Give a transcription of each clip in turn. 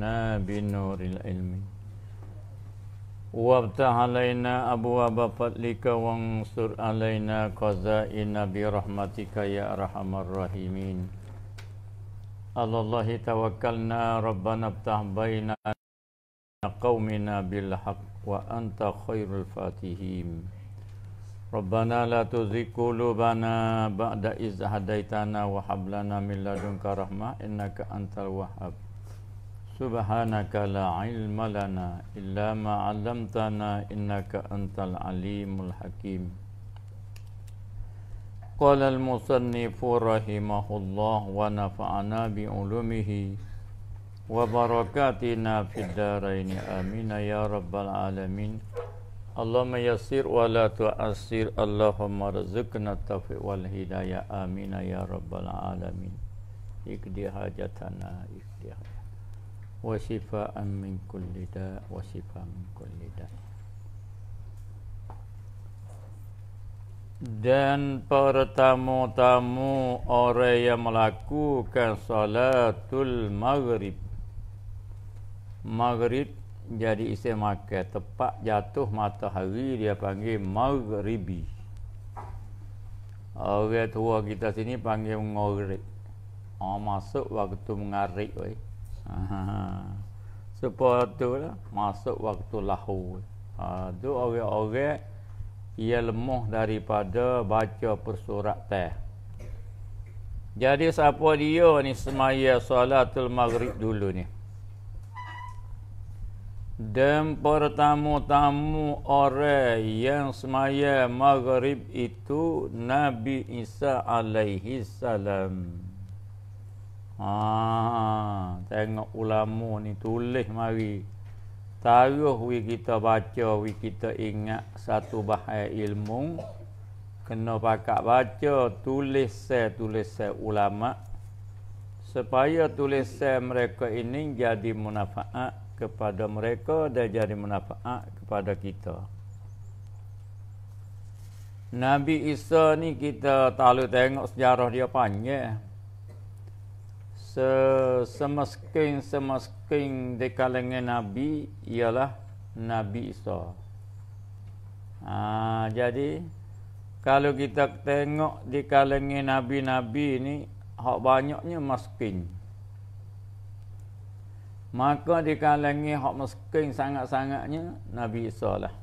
وأشرفنا بنور العلم وابتح علينا أبواب فضلك وانصر علينا خزائن برحمتك يا أرحم الراحمين على الله توكلنا ربنا افتح بيننا قومنا بالحق وأنت خير الفاتحين ربنا لا تزغ قلوبنا بعد إذ هديتنا وهب لنا من لدنك رحمة إنك أنت الوهاب سبحانك لا علم لنا إلا ما علمتنا إنك أنت العليم الحكيم قال المصنف رحمه الله ونفعنا بعلومه وبركاتنا في الدارين آمين يا رب العالمين اللهم يسر ولا تعسر اللهم رزقنا التوفيق والهداية آمين يا رب العالمين اقضي حاجتنا إكدي. وشفاء من كل داء وشفاء من كل داء Dan para tamu-tamu orang yang melakukan salatul maghrib Maghrib jadi isim makan Tepat jatuh matahari dia panggil maghribi Orang tua kita sini panggil ngorik oh, ah, Masuk waktu mengarik Oh, Supaya tu lah masuk waktu lahu. Ha, tu orang-orang ia lemah daripada baca persurat teh. Jadi siapa dia ni semaya salatul maghrib dulu ni. Dan pertamu tamu orang yang semaya maghrib itu Nabi Isa alaihi salam. Ah, tengok ulama ni tulis mari. Taruh wi kita baca, wi kita ingat satu bahaya ilmu. Kena pakak baca, tulis saya, tulis saya ulama. Supaya tulis saya mereka ini jadi manfaat kepada mereka dan jadi manfaat kepada kita. Nabi Isa ni kita tahu tengok sejarah dia panjang. Semasking-semasking di kalangan Nabi ialah Nabi Isa. Ha, jadi, kalau kita tengok di kalangan Nabi-Nabi ni, hak banyaknya maskin. Maka di kalangan hak maskin sangat-sangatnya Nabi Isa lah.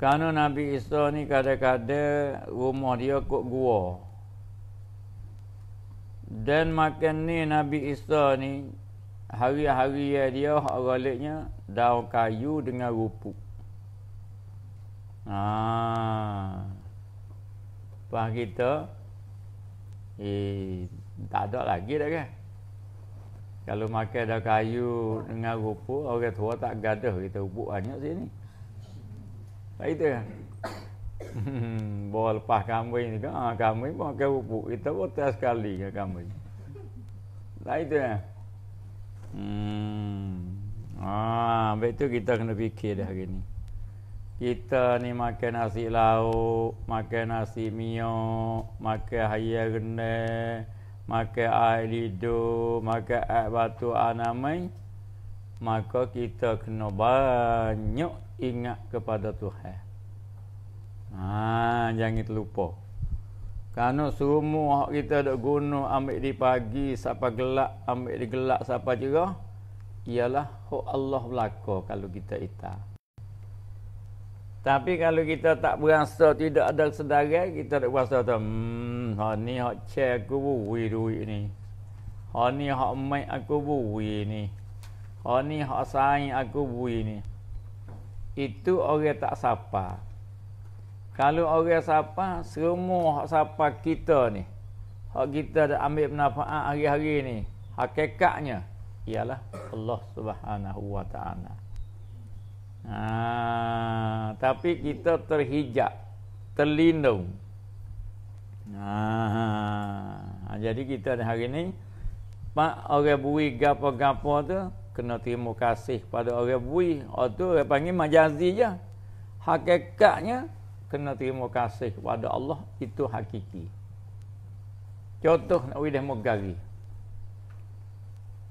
Kerana Nabi Isa ni kadang-kadang rumah dia kot gua. Dan makan ni Nabi Isa ni hari-hari dia oraliknya daun kayu dengan rupuk. Ah. Ha. Pak kita eh tak ada lagi dah kan. Kalau makan daun kayu dengan rupuk orang tua tak gaduh kita rupuk banyak sini. Baik tu kan. Bawa lepas kambing juga. Kan? Ha, ah, kambing pun akan pupuk. Kita pun tak sekali ke kambing. Lain itu. ya. Hmm. Ah, ha, ambil tu kita kena fikir dah hari Kita ni makan nasi lauk, makan nasi miok, makan air rendah, makan air lidu, makan air batu anamai. Maka kita kena banyak ingat kepada Tuhan. Ha, jangan terlupa. Karena semua hak kita ada guna ambil di pagi siapa gelak ambil di gelak, siapa juga, ialah hak Allah belaka kalau kita ita. Tapi kalau kita tak berasa tidak ada kesedaran, kita tak berasa tu, hmm, ha ni hak che aku buwi duit ni. Ha ni hak mai aku buwi ni. Ha ni hak sai aku buwi ni. Itu orang tak sabar. Kalau orang siapa semua hak siapa kita ni. Hak kita dah ambil manfaat hari-hari ni. Hakikatnya ialah Allah Subhanahu Wa Taala. Ha, tapi kita terhijab, terlindung. Ha, ha jadi kita dah hari ni pak orang bui gapo-gapo tu kena terima kasih pada orang bui. Oh tu orang panggil majazi je. Hakikatnya kena terima kasih kepada Allah itu hakiki. Contoh nak widih megari.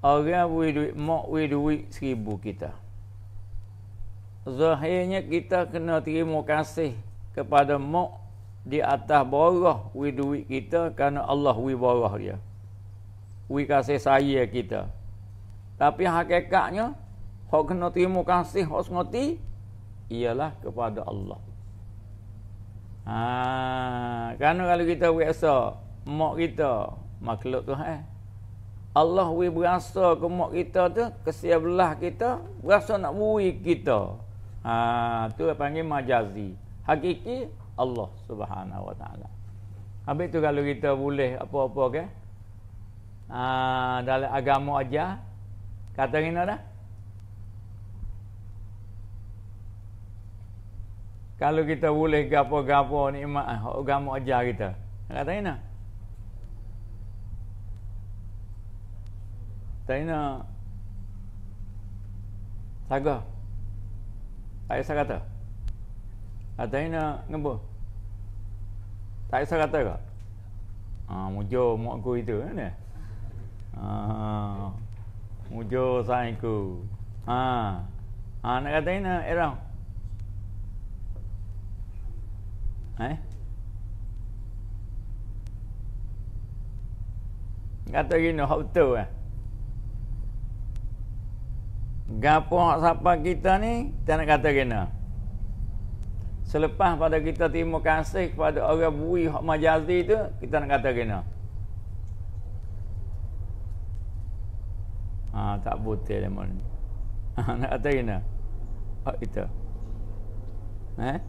Orang wui duit mak wui duit seribu kita. Zahirnya kita kena terima kasih kepada mak di atas borah wui duit kita kerana Allah wui borah dia. Wui kasih saya kita. Tapi hakikatnya, hak kena terima kasih, hak ngerti, ialah kepada Allah. Ha, kerana kalau kita berasa mak kita makhluk tu Eh? Allah we berasa ke mak kita tu, kesia belah kita, berasa nak bui kita. Ha, tu dia panggil majazi. Hakiki Allah Subhanahu Wa Taala. Habis tu kalau kita boleh apa-apa ke? Ha, dalam agama aja kata ngina dah. kalau kita boleh gapo-gapo nikmat ah agama ajar kita. Kata ini. Taina. Saga. Ayah saya kata. Ada ini ngebo. Tak saya kata ke? Ah, mujo mak aku itu kan ya? Ah, mujo saya aku. Ah, ah nak kata ini erang. Eh? Kata gini, how to eh? Gapo hak sapa kita ni, kita nak kata gini. Selepas pada kita terima kasih kepada orang bui hak majazi tu, kita nak kata gini. Ha, tak butir dia mana. Ha, nak kata gini. Hak kita. Eh?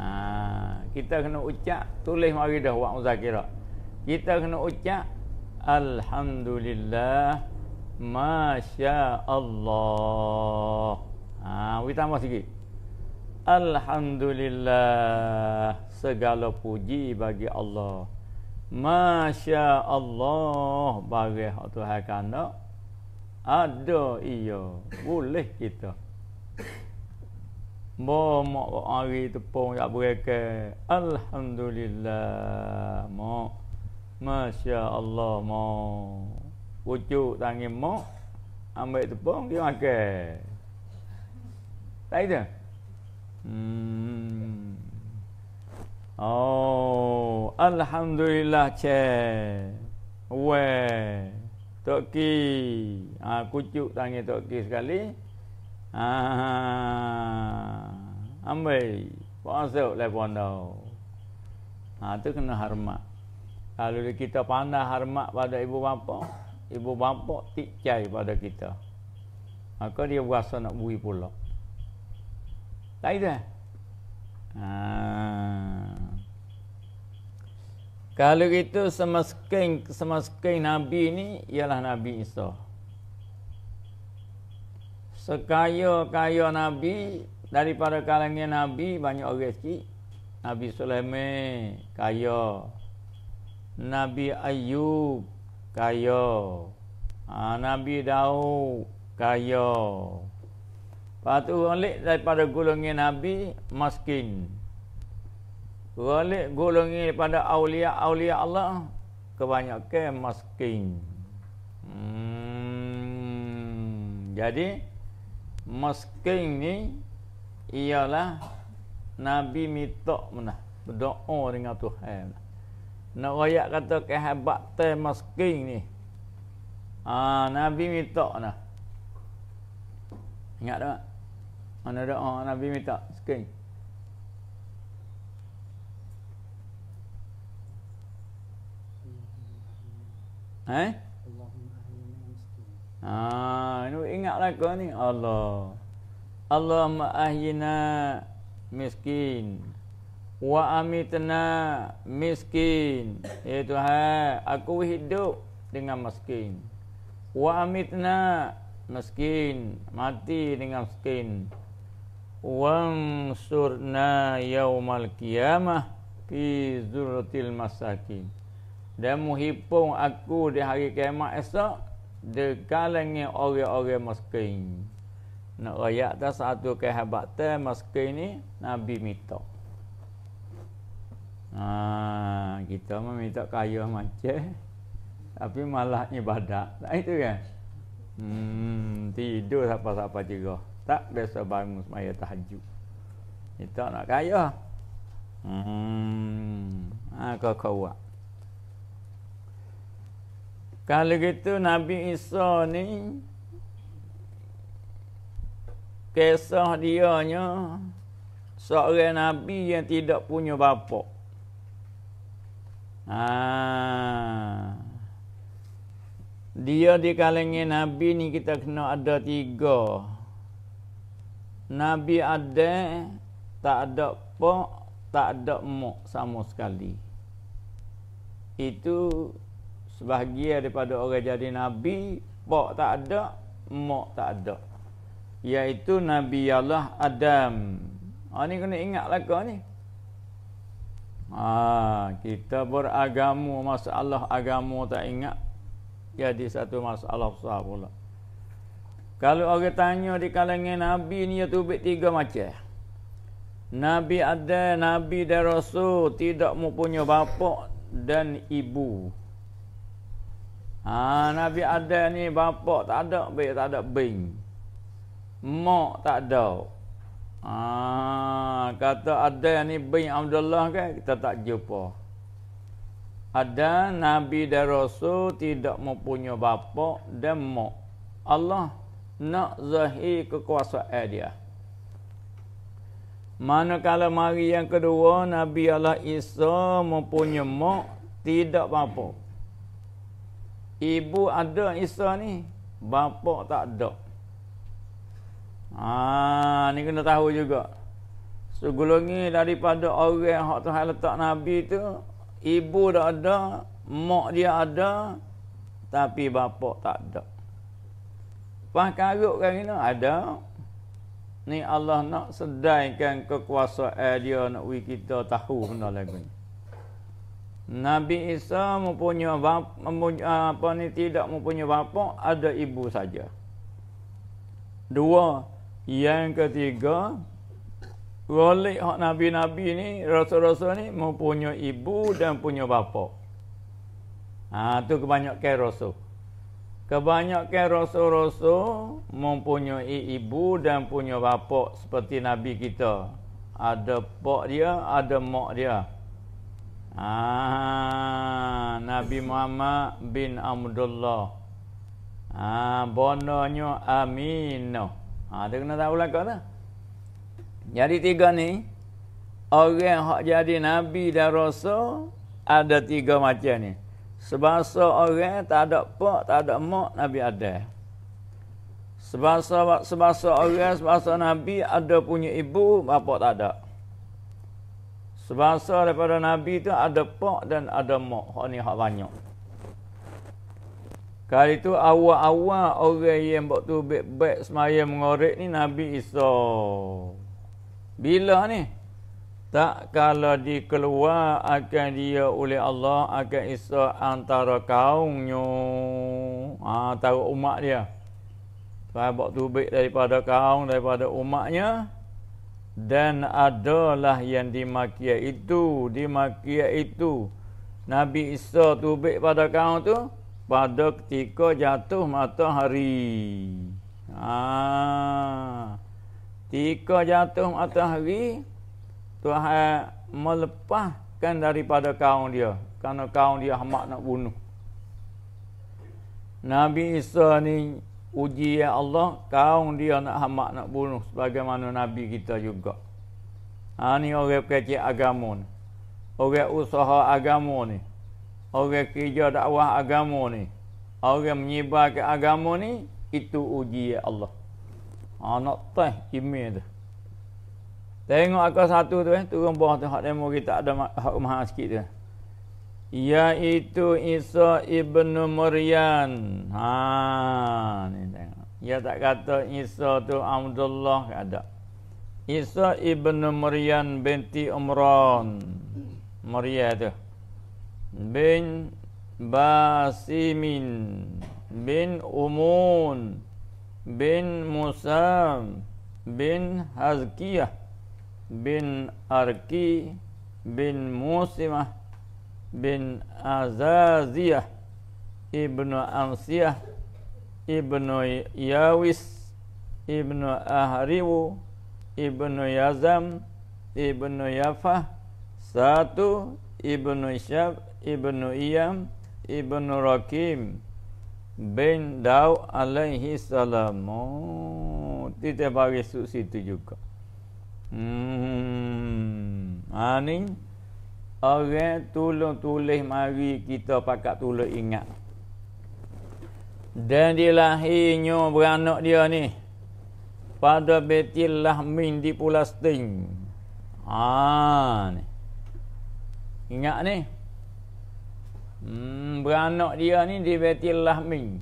ha, kita kena ucap tulis mari dah wa muzakira kita kena ucap alhamdulillah Masya Allah ha, We tambah sikit Alhamdulillah Segala puji bagi Allah Masya Allah Bagi Tuhan kandak Ada iya Boleh kita Bo mo awi tu pong ya buke. Alhamdulillah mo. Masya Allah mo. Ucu tangi mo. Ambil tu dia makan. Tak ada. Hmm. Oh, alhamdulillah che. Weh. Toki. Ah ha, kucuk tangi toki sekali. 啊，ambil ah, ponsel telefon tau. Ha, ah, tu kena hormat. Kalau kita pandai hormat pada ibu bapa, ibu bapa tikai pada kita. Maka dia berasa nak bui pula. Lain dah. Ha. Kalau itu semaskin semaskin Nabi ni ialah Nabi Isa sekaya-kaya Nabi daripada kalangan Nabi banyak orang sikit Nabi Sulaiman kaya Nabi Ayub kaya ha, Nabi Daud kaya Lepas tu oleh daripada golongan Nabi Maskin Oleh golongan daripada Aulia-Aulia Allah Kebanyakan Maskin hmm, Jadi Jadi masking ni ialah Nabi minta menah berdoa dengan Tuhan. Nak royak kata kehebatan masking ni. Ah Nabi minta nah. Ingat tak? Mana doa Nabi minta masking. Eh? Ah, ha, ini ingatlah kau ni Allah. Allah ma'ahyina miskin. Wa amitna miskin. Ya Tuhan, aku hidup dengan miskin. Wa amitna miskin. Mati dengan miskin. Wa ansurna yaumal kiamah, fi zurratil masakin. Dan muhipung aku di hari kiamat esok di kalangan orang-orang miskin. Nak raya tak satu kehebatan miskin ni Nabi minta. Ha, kita meminta kayu macam tapi malah ibadah. Tak itu kan? Hmm, tidur siapa-siapa juga. Tak biasa bangun semaya tahajud. Kita nak kayu Hmm, ha, kau kuat. Kalau gitu Nabi Isa ni kisah dia nya seorang nabi yang tidak punya bapa. Ha. Dia di kalengnya nabi ni kita kena ada tiga. Nabi ada tak ada pak, tak ada mak sama sekali. Itu sebahagia daripada orang jadi nabi pak tak ada mak tak ada iaitu nabi Allah Adam ha ni kena ingat lah kau ni ha kita beragama masalah agama tak ingat jadi satu masalah besar pula kalau orang tanya di kalangan nabi ni ya tubik tiga macam Nabi ada, Nabi dan Rasul tidak mempunyai bapak dan ibu. Ha, Nabi ada ni bapak tak ada, bek tak ada bing. Mak tak ada. Ha, kata ada ni bing, Abdullah kan kita tak jumpa. Ada Nabi dan Rasul tidak mempunyai bapak dan mak. Allah nak zahir kekuasaan dia. Manakala mari yang kedua Nabi Allah Isa mempunyai mak tidak bapak. Ibu ada Isa ni, bapa tak ada. Ah, ni kena tahu juga. Segulungi so, daripada orang hak Tuhan letak Nabi tu, ibu dah ada, mak dia ada, tapi bapa tak ada. Pah karuk kan kena ada. Ni Allah nak sedaikan kekuasaan dia nak wui kita tahu benda lagu ni. Nabi Isa mempunyai bapa, mempunyai, ah, apa ni tidak mempunyai bapa, ada ibu saja. Dua, yang ketiga, oleh hak nabi-nabi ni, rasul-rasul ni mempunyai ibu dan punya bapa. Ha, tu kebanyakan rasul. Kebanyakan rasul-rasul mempunyai ibu dan punya bapa seperti nabi kita. Ada pak dia, ada mak dia. Ah, Nabi Muhammad bin Abdullah. Ah, bononyo Amino. Ah, dia kena tahu lah tu. Lah. Jadi tiga ni orang hak jadi nabi dan rasul ada tiga macam ni. Sebahasa orang tak ada pak, tak ada mak, nabi ada. Sebahasa sebahasa orang, sebahasa nabi ada punya ibu, bapa tak ada. Sebangsa daripada Nabi tu ada pak dan ada mak. Hak ni hak banyak. Kali tu awal-awal orang yang buat tu baik-baik semaya mengorek ni Nabi Isa. Bila ni? Tak Kalau dikeluar akan dia oleh Allah akan Isa antara kaumnya. Ha, antara umat dia. Sebab buat tu baik daripada kaum, daripada umatnya dan adalah yang dimakia itu dimakia itu Nabi Isa tubik pada kau tu pada ketika jatuh matahari ah ketika jatuh matahari Tuhan melepaskan daripada kaum dia kerana kaum dia hamak nak bunuh Nabi Isa ni uji ya Allah kaum dia nak hamak nak bunuh sebagaimana nabi kita juga ha ni orang kecil agama ni orang usaha agama ni orang kerja dakwah agama ni orang menyebar ke agama ni itu uji ya Allah ha nak tai kimi tengok aku satu tu eh turun bawah tu hak demo kita ada hak mahal sikit tu eh iaitu Isa ibnu Maryam. Ha ni tengok. Dia tak kata Isa tu Abdullah ada. Isa ibnu Maryam binti Umran. Maryam tu. Bin Basimin bin Umun bin Musam bin Hazkiyah bin Arki bin Musimah bin Azaziyah ibnu Ansiyah ibnu Yawis ibnu Ahriwu ibnu Yazam ibnu Yafah satu ibnu Syab ibnu Iyam ibnu Rakim bin Daw alaihi salam oh, Tidak bagi situ juga hmm ani ha, Orang tulung tulis mari kita pakat tulis ingat. Dan dilahirnya beranak dia ni. Pada Betil min di Pulastin. Ah, ha, Ingat ni. Hmm, beranak dia ni di Betil min.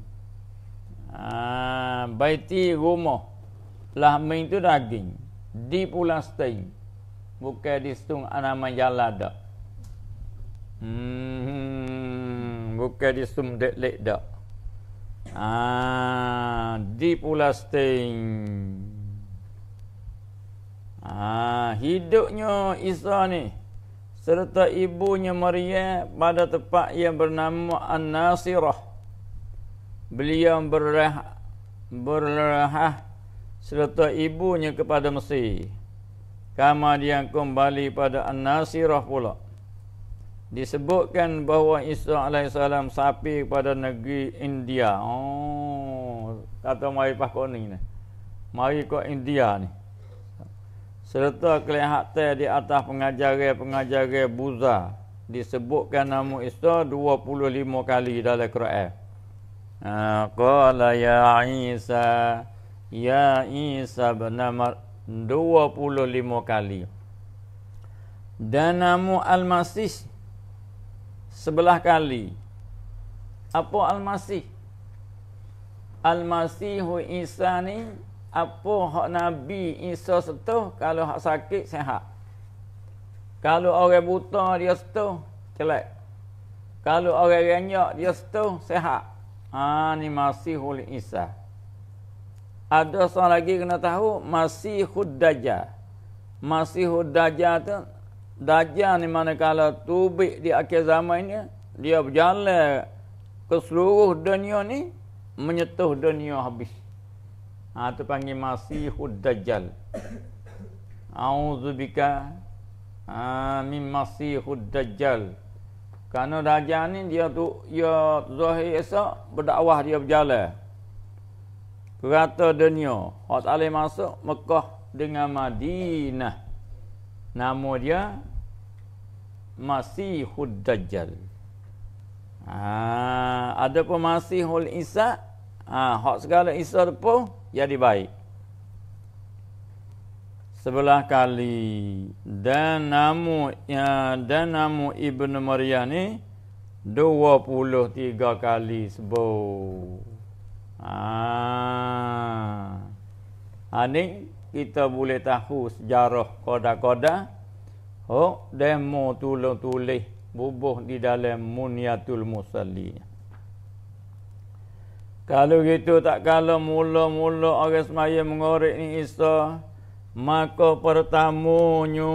Ah, ha, Baiti rumah. min tu daging. Di Pulastin. Bukan di setung anaman jalan dah. Hmm, bukan di sum dek lek dak. Ah, di pula sting. Ah, hidupnya Isa ni serta ibunya Maria pada tempat yang bernama An-Nasirah. Beliau berah berlahah serta ibunya kepada Mesir. Kama dia kembali pada An-Nasirah pula disebutkan bahawa Isa alaihissalam sapi kepada negeri India. Oh, kata mari pas kau ni. Mari ke India ni. Serta kelihatan di atas pengajaran-pengajaran Buddha disebutkan nama Isa 25 kali dalam Quran. Ha, qala ya Isa Ya Isa bernamar 25 kali Dan nama Al-Masih sebelah kali. Apa Al-Masih? Al-Masihu Isa ni apa hak Nabi Isa setuh kalau hak sakit sehat. Kalau orang buta dia setuh jelek Kalau orang renyak dia setuh sehat. Ha ni Masihul Isa. Ada seorang lagi kena tahu Masihud Dajjal. Masihud Dajjal tu Dajjal ni mana manakala tubik di akhir zaman ni dia berjalan ke seluruh dunia ni, menyetuh dunia habis. Ha, itu panggil Masihud Dajjal. A'udzubika ha, min Masihud Dajjal. Kerana Dajjal ni dia tu, ya Zuhir Esok berdakwah dia berjalan. Kerata dunia. Hak tak boleh masuk Mekah dengan Madinah. Nama dia Masihud Dajjal. Ha, ada pun Masihul Isa. Ha, hak segala Isa pun jadi baik. Sebelah kali dan namu ya, dan namu Ibnu Maria ni 23 kali sebut. Ha. Ha ni kita boleh tahu sejarah koda-koda Oh, demo tulung-tulih bubuh di dalam muniatul musalli. Kalau gitu tak kalau mula-mula orang semaya mengorek ni isa, maka pertamunya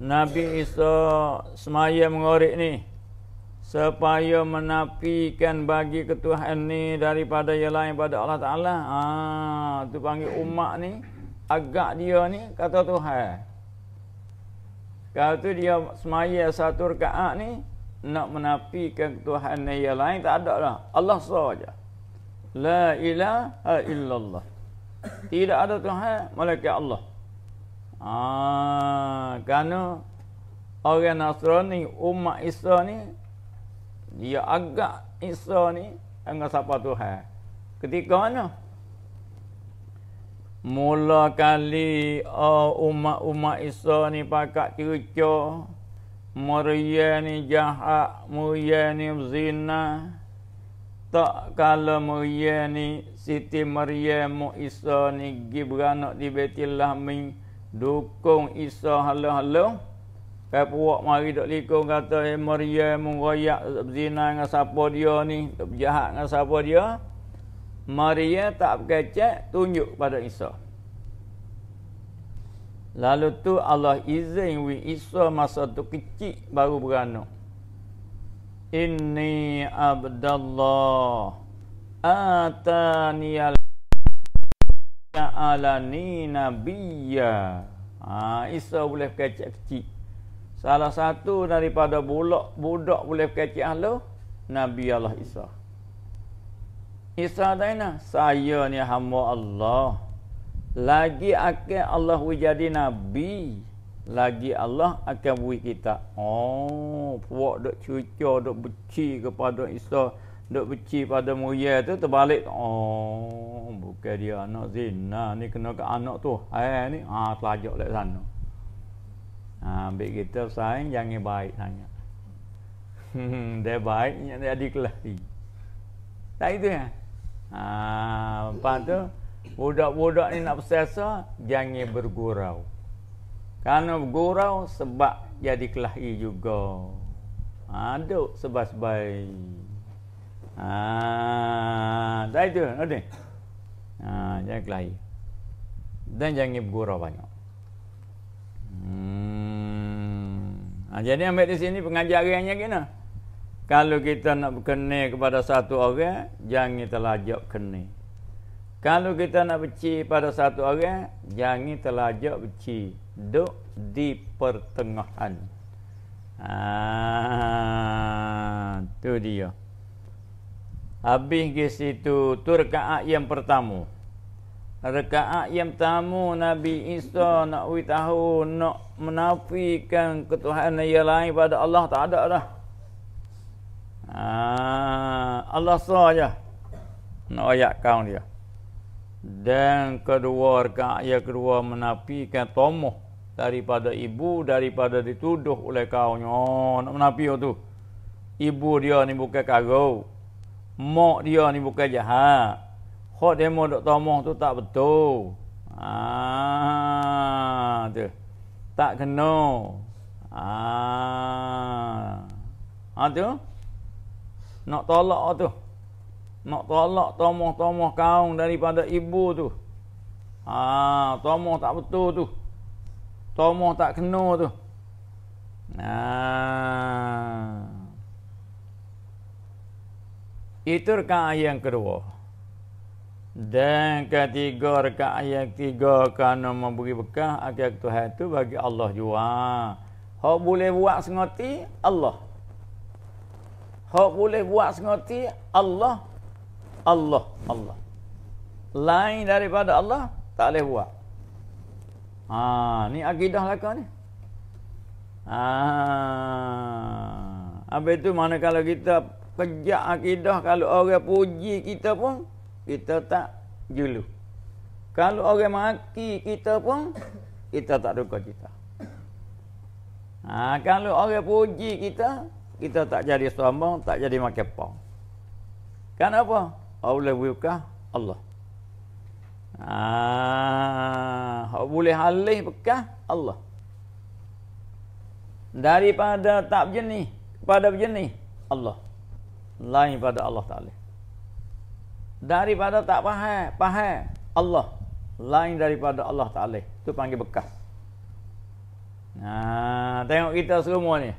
Nabi Isa semaya mengorek ni supaya menafikan bagi ketuhanan ni daripada yang lain pada Allah Taala. Ah, ha, tu panggil umat ni agak dia ni kata Tuhan. Kalau tu dia semaya satu rakaat ni nak menafikan ketuhanan yang lain tak ada lah. Allah saja. La ilaha illallah. Tidak ada Tuhan malaikat Allah. Ah, kerana orang Nasrani umat Isa ni dia agak Isa ni dengan siapa Tuhan. Ketika mana? Mula kali oh umat-umat uh, Isa ni pakak cucu Meria ni jahat, meria ni zina Tak kalau meria ni Siti Maria, mu Isa ni Gibranak di Betilah min Dukung Isa hala-hala Kepuak mari dok liku kata eh, Meria mu rayak zina dengan siapa dia ni Jahat dengan siapa dia Maria tak berkecek tunjuk pada Isa. Lalu tu Allah izin wi Isa masa tu kecil baru beranak. Inni abdallah ataniyal ta'alani nabiyya. Ha, Isa boleh kecek kecil. Salah satu daripada bulak budak boleh kecek Allah Nabi Allah Isa. Isa tanya, saya ni hamba Allah. Lagi akan Allah wujudi Nabi. Lagi Allah akan beri kita. Oh, puak duk cuca, duk beci kepada Isa. Duk beci pada muya tu terbalik. Oh, bukan dia anak zina ni kena ke anak tu. Eh ni, ha, telajak lek sana. Ha, ambil kita sayang jangan baik sangat. dia baik, dia dikelahi. Tak itu ya? apa ha, tu? Budak-budak ni nak bersiasa, jangan bergurau. Karena bergurau sebab jadi kelahi juga. Aduk ha, sebab-sebab. Ah, ha, dah itu, ade? Ah, jangan kelahi. Dan jangan bergurau banyak. Hmm. Ah, jadi ambil di sini pengajarannya kena. Kalau kita nak berkena kepada satu orang, jangan terlajak kena. Kalau kita nak beci pada satu orang, jangan terlajak beci. Duk di pertengahan. Ah, tu dia. Habis ke situ, tu rekaat yang pertama. Rekaat yang pertama Nabi Isa nak beritahu, nak menafikan ketuhanan yang lain pada Allah, tak ada dah. Ah, Allah sah aja nak ayat kaum dia dan kedua rekaat yang kedua menafikan tomoh daripada ibu daripada dituduh oleh kaumnya oh, nak menafi tu ibu dia ni bukan karau mak dia ni bukan jahat hok dia dok tomoh tu tak betul ah tu tak kenal. ah ah nak tolak tu nak tolak tomoh-tomoh kaum daripada ibu tu ha, tomoh tak betul tu tomoh tak kena tu ha. itu rekaan yang kedua dan ketiga rekaan yang ketiga kerana memberi bekah akhir Tuhan tu bagi Allah jua Hak boleh buat sengati Allah kau boleh buat sengerti Allah. Allah. Allah. Lain daripada Allah, tak boleh buat. Ha, ni akidah lah ni. Ha. Habis tu mana kalau kita kejak akidah, kalau orang puji kita pun, kita tak julu. Kalau orang maki kita pun, kita tak duka cita. Ha, kalau orang puji kita, kita tak jadi sombong, tak jadi makan pau. Kenapa? Allah buka Allah. Ah, boleh halih bekah Allah. Daripada tak berjenis kepada berjenis Allah. Lain pada Allah Taala. Daripada tak faham, faham Allah. Lain daripada Allah Taala. Itu panggil bekas. Nah, tengok kita semua ni.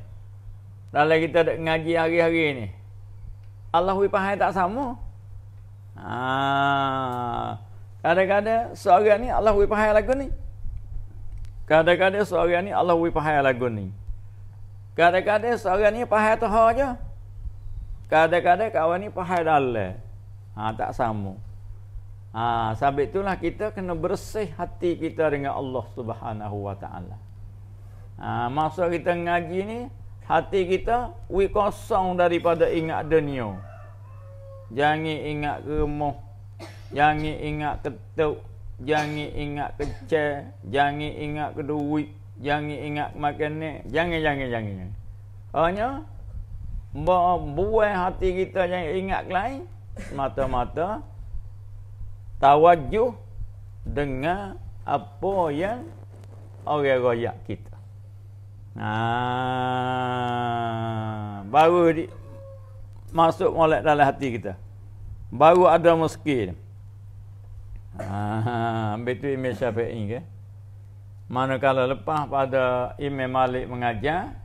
Dalam kita ngaji hari-hari ni. Allah wipahai tak sama. Ha. Kadang-kadang suara ni Allah wipahai lagu ni. Kadang-kadang suara ni Allah wipahai lagu ni. Kadang-kadang suara ni pahai toho je. Kadang-kadang kawan ni pahai dalam. Ha, tak sama. Ha, sabit itulah kita kena bersih hati kita dengan Allah Subhanahu Wa Taala. Ha, masa kita ngaji ni, hati kita we kosong daripada ingat dunia jangan ingat remuh jangan ingat ketuk jangan ingat kecil jangan ingat keduit jangan ingat makan ni, jangan jangan jangan hanya buah hati kita jangan ingat lain mata-mata tawajuh dengan apa yang orang royak kita Ah, baru di, masuk molek dalam hati kita. Baru ada muskil. Ah, betul Imam Syafi'i ke? Manakala lepas pada Imam Malik mengajar,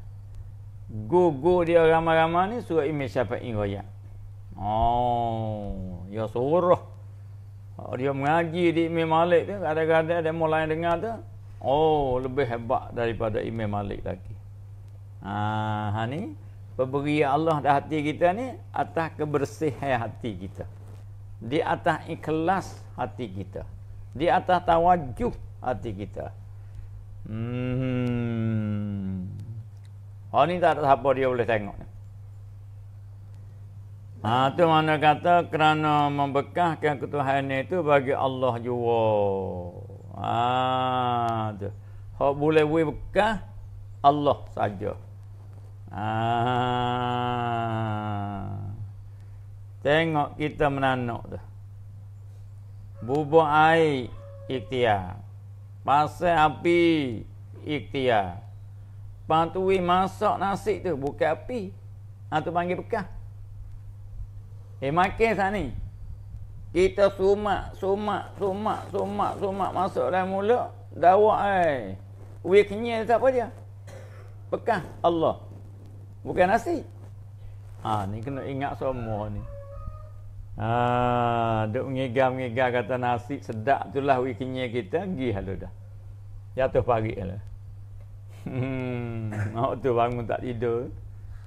gugu dia ramai-ramai ni suruh Imam Syafi'i royak. Oh, ya suruh. Dia mengaji di Imam Malik tu, kadang-kadang dia mulai dengar tu, Oh, lebih hebat daripada Imam Malik lagi. Ha, ha ni, pemberi Allah dah hati kita ni atas kebersihan hati kita. Di atas ikhlas hati kita. Di atas tawajuh hati kita. Hmm. Oh ni tak ada siapa dia boleh tengok. Ha, tu mana kata kerana membekahkan ketuhanan itu bagi Allah jua. Ah, tu. Hak boleh wei bekas Allah saja. Ah, Tengok kita menanak tu. Bubuh air ikhtiar. Pasal api ikhtiar. Patui masak nasi tu bukan api. Ha tu panggil bekas. Eh makan sat ni. Kita sumak, sumak, sumak, sumak, sumak masuk dalam mulut. Dawak eh. Uyik kenyal tak apa dia? Bekah Allah. Bukan nasi. Ha, ni kena ingat semua ni. Ha, duk mengigar-mengigar kata nasi sedap tu lah kenyal kita. Gih lah halu dah. Jatuh parik lah. Hmm, mau tu bangun tak tidur.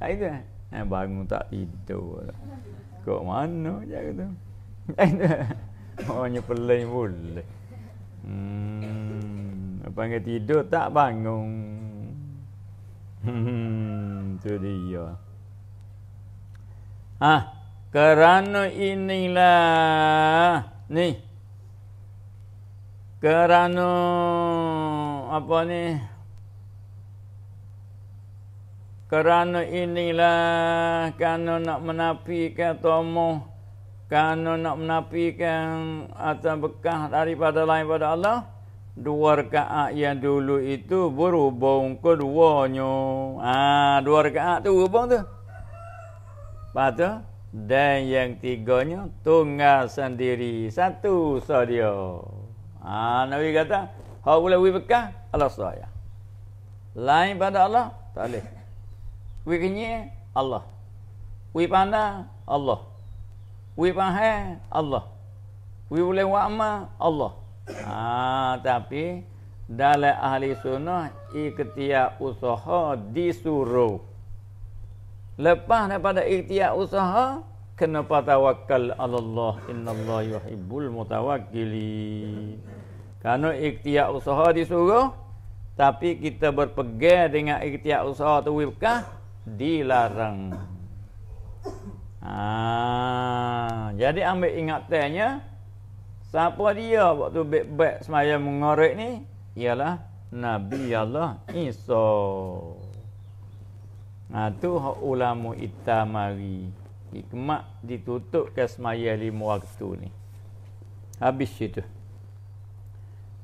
Ha, itu lah. Eh, bangun tak tidur. Lah. Kok mana je tu. Oh, ni pelan boleh. Hmm, panggil tidur tak bangun. Hmm, tu dia. Ha, kerana inilah ni. Kerana apa ni? Kerana inilah kerana nak menafikan tomoh kerana nak menafikan atas bekah daripada lain pada Allah dua rakaat yang dulu itu berhubung keduanya ah ha, dua rakaat tu berhubung tu pada dan yang tiganya tunggal sendiri satu saja ha, Nabi kata hak boleh wi bekah Allah saja lain pada Allah tak boleh wi kenyi Allah wi pandang Allah we mahe Allah we boleh buat amal Allah ha, tapi dalam ahli sunnah ikhtiar usaha disuruh lepas daripada ikhtiar usaha kena patawakal Allah Inna innallahi yuhibbul mutawakkilin kerana ikhtiar usaha disuruh tapi kita berpegang dengan ikhtiar usaha tu wibkah dilarang Ah, jadi ambil ingatannya siapa dia waktu bebek semaya mengorek ni ialah Nabi Allah Isa. Nah tu hak ulama itamari. Hikmat ditutup ke semaya lima waktu ni. Habis itu.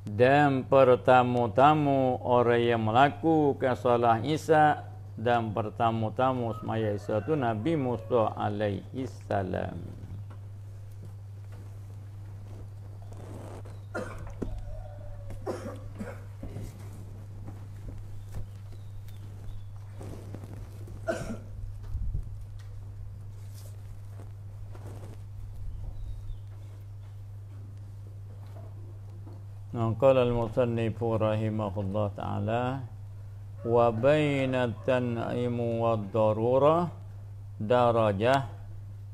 Dan pertama-tama orang yang melakukan salah isa dan bertamu-tamu semaya Isa Nabi Musa alaihi salam. Nah, kalau al-musannifu rahimahullah ta'ala wa bainat tan'im wa darurah darajah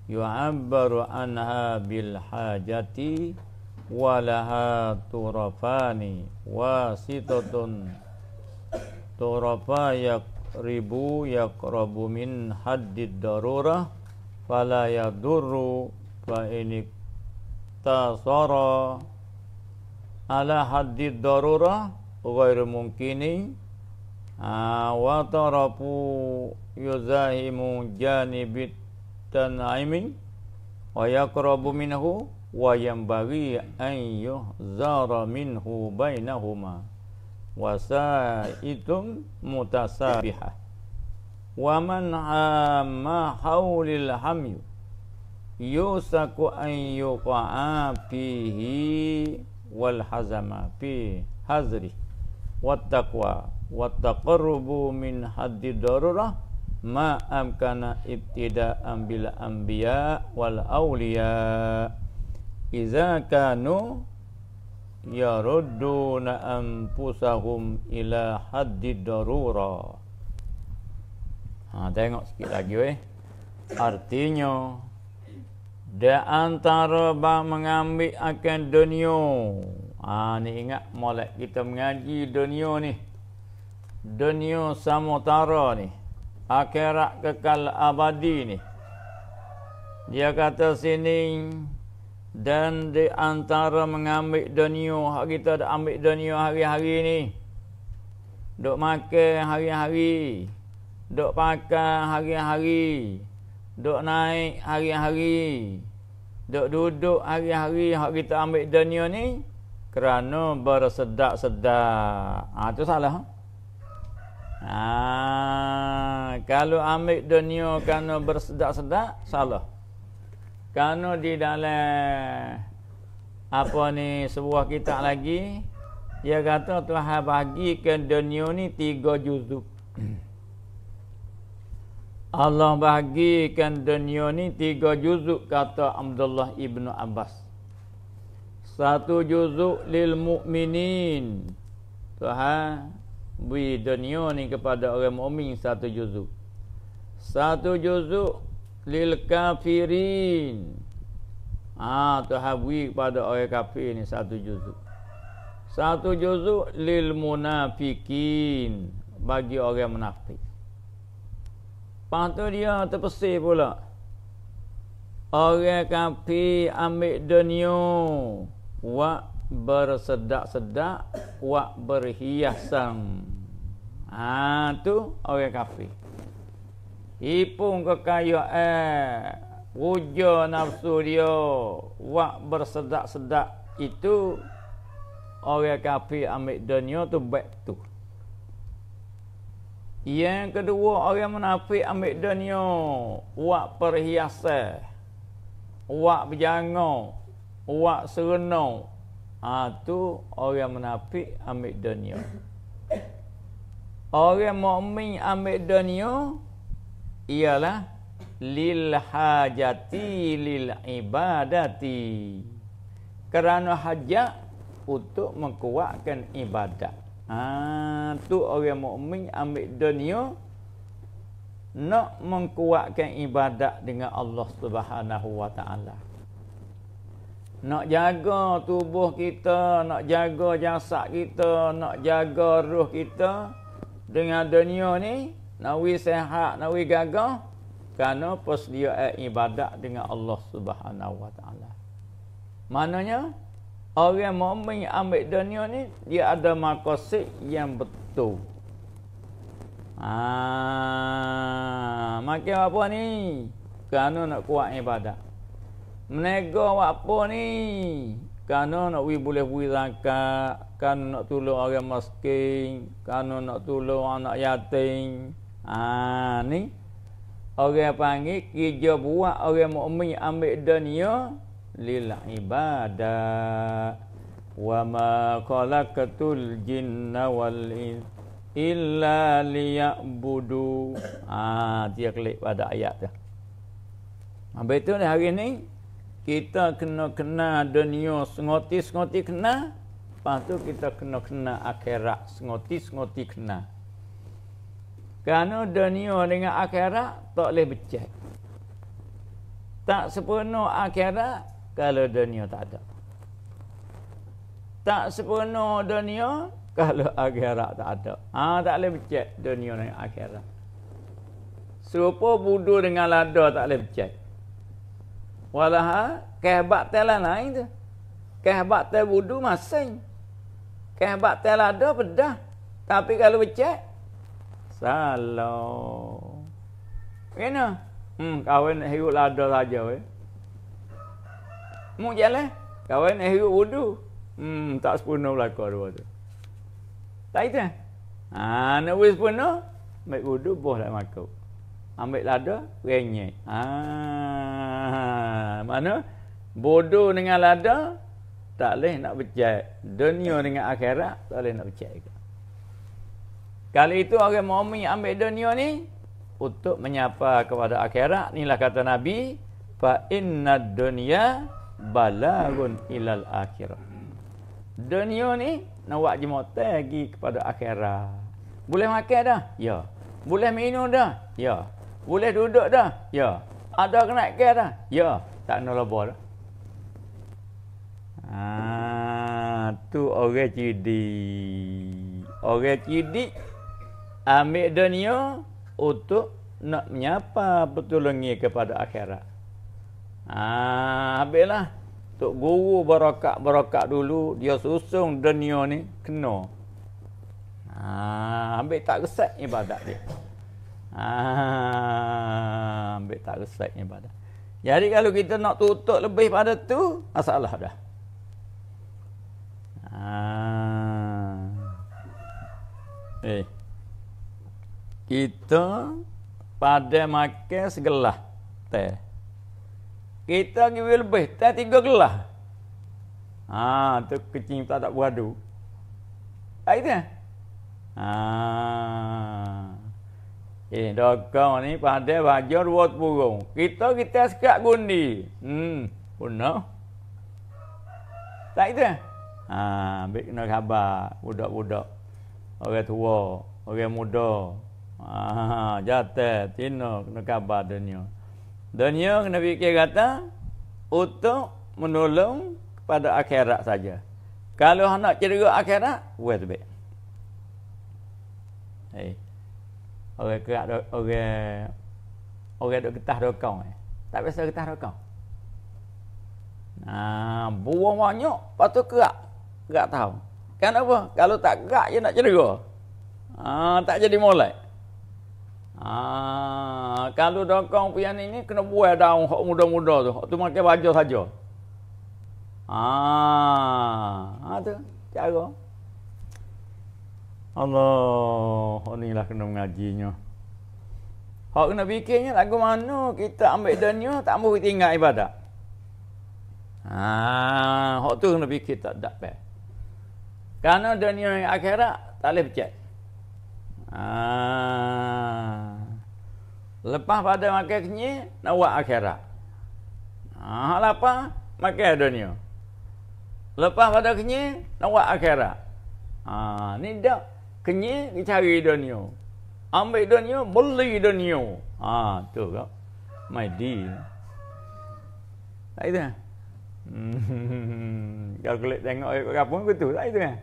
yu'abbaru anha bil hajati wa laha turafani wasitatun turafa yaqribu yaqrabu min haddid darurah, fala yadurru fa in tasara ala haddid darurah, ghairu mumkinin وطرف يزاحم جانب التنعيم ويقرب منه وينبغي أن يحذر منه بينهما وسائد متسابحة ومن عام حول الحمي يوسك أن يقع فيه والحزم في حزره والتقوى wattaqarrubu min haddi darurah ma amkana ibtida'an bil anbiya wal awliya iza kanu yarudduna anfusahum ila haddi darurah ha tengok sikit lagi weh artinya di antara bang mengambil akan dunia ha ni ingat molek kita mengaji dunia ni dunia samutara ni akhirat kekal abadi ni dia kata sini dan di antara mengambil dunia hari kita ada ambil dunia hari-hari ni dok makan hari-hari dok pakai hari-hari dok naik hari-hari dok duduk hari-hari hak kita ambil dunia ni kerana bersedak-sedak ha, tu salah ha? Ah, kalau ambil dunia kerana bersedak-sedak salah. Kerana di dalam apa ni sebuah kitab lagi dia kata bagi ke dunia ni tiga juzuk. Allah bagikan dunia ni tiga juzuk kata Abdullah ibnu Abbas. Satu juzuk lil mukminin. tuha beri dunia ni kepada orang mukmin satu juzuk. Satu juzuk lil kafirin. Ah ha, Tuhan kepada orang kafir ni satu juzuk. Satu juzuk lil munafikin bagi orang munafik. Pantu dia terpesih pula. Orang kafir ambil dunia wa bersedak-sedak wa berhiasan. Ha tu orang kafir. Ipung kekayaan eh, wujud nafsu dia wa bersedak-sedak itu orang kafir ambil dunia tu baik tu. Yang kedua orang munafik ambil dunia wa perhiasan. Wa berjangau, wa serenau, Ha tu orang munafik ambil dunia. Orang mukmin ambil dunia ialah lil hajati lil ibadati. Kerana hajat untuk menguatkan ibadat. Ha tu orang mukmin ambil dunia nak menguatkan ibadat dengan Allah Subhanahu wa taala. Nak jaga tubuh kita, nak jaga jasad kita, nak jaga roh kita dengan dunia ni, nawi sehat, nawi gagah kerana persediaan ibadat dengan Allah Subhanahu Wa Taala. Mananya orang mukmin ambil dunia ni dia ada maqasid yang betul. Ah, makin apa ni? Kerana nak kuat ibadat menego apa ni kerana nak pergi boleh pergi zakat kerana nak tolong orang miskin kerana nak tolong anak yatim ah ni orang panggil kerja buat orang mukmin ambil dunia lil ibadah wa ma khalaqatul jinna wal ins illa liya'budu ah dia klik pada ayat tu Habis tu ni hari ni kita kena kena dunia sengoti sengoti kena lepas tu kita kena kena akhirat sengoti sengoti kena kerana dunia dengan akhirat tak boleh becek tak sepenuh akhirat kalau dunia tak ada tak sepenuh dunia kalau akhirat tak ada ha, tak boleh becek dunia dengan akhirat serupa budu dengan lada tak boleh becek Walah, kehebat telan lain tu. Kehebat tel wudu masing. Kehebat tel ada pedah. Tapi kalau becek salah. Kena. Hmm, kawan hirup lada saja weh. Mu jalan. Kawan hirup wudu. Hmm, tak sepenuh belaka dua tu. Tak itu. Ha, nak wis sepenuh, ambil wudu boleh makan. Ambil lada, renyek. Ah. Ha. Ah, mana bodoh dengan lada tak boleh nak pecah dunia dengan akhirat tak boleh nak pecah juga kali itu orang mukmin ambil dunia ni untuk menyapa kepada akhirat inilah kata nabi fa inna dunya balagun ilal akhirah dunia ni nak buat jemotel lagi kepada akhirat boleh makan dah ya boleh minum dah ya boleh duduk dah ya ada kena kira dah. Ya, tak nak lebar lah dah. Ha, tu orang cidik. Orang cidik ambil dunia untuk nak menyapa pertolongi kepada akhirat. Ha, habislah. Tok guru berokak-berokak dulu, dia susung dunia ni kena. Ha, ambil tak resat ibadat dia. Ah, ambil tak slide ni pada. Jadi kalau kita nak tutup lebih pada tu, masalah dah. Ah. Eh. Kita pada makan segelah teh. Kita give lebih teh tiga gelas. Ha, ah, tu kecing tak tak tu. Ha, Ah. Ini eh, dokong ni pada baju ruwet burung. Kita kita sekak gundi. Hmm, kena. Tak itu. Eh? Ha, ambil kena khabar budak-budak. Orang tua, orang muda. Ha, jatuh tino kena khabar dunia. Dunia kena fikir kata untuk menolong pada akhirat saja. Kalau hendak cerita akhirat, buat baik. Hey. Eh orang kerak orang orang duk getah rokong eh. Tak biasa getah rokong. Nah, buang banyak, lepas tu kerak. Kerak tahu. Kenapa? Kalau tak kerak, dia nak cedera. Ah, tak jadi mulai. Ah, kalau dokong pian ini kena buai daun hok muda-muda tu. Hok tu makan baja saja. Ah, ah tu cara. Allah, lah kena mengajinya. Hak kena fikirnya lagu mana kita ambil dunia tak mau kita ingat ibadat. Ha, hak tu kena fikir tak dapat. Karena dunia yang akhirat tak boleh pecah. Ha, lepas pada makan kenyi nak buat akhirat. Ha, apa? Makan dunia. Lepas pada kenyi nak buat akhirat. Ha, ni dah kenyi cari dunia ambil dunia beli dunia ha tu ke mai di, tak itu eh? hmm, kalau kelik tengok ikut kapung betul tak itu kan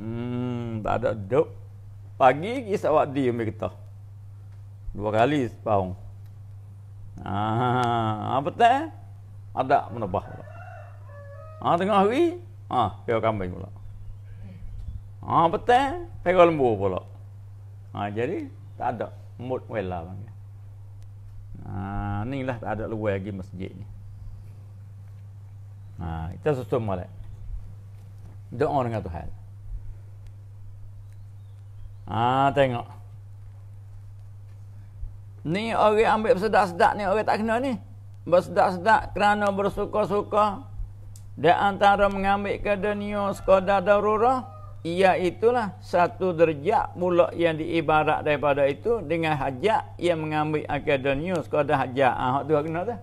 hmm tak ada duk pagi kisah awak di ambil kita dua kali sepaung ah ha, apa tak eh? ada menebah ah tengah hari ah ha, kau kambing pula Ha petai pegal lembu pula. Ha jadi tak ada mud wala bang. Ha ni lah tak ada luar lagi masjid ni. Ha kita susun molek. orang dengan hal. Ha tengok. Ni orang ambil sedak sedak ni orang tak kena ni. Bersedak-sedak kerana bersuka-suka. Di antara mengambil ke dunia sekolah darurah. Ia itulah satu derjak pula yang diibarat daripada itu dengan hajat yang mengambil akhir dunia sekadar hajat. Ah, ha, tu aku nak tahu.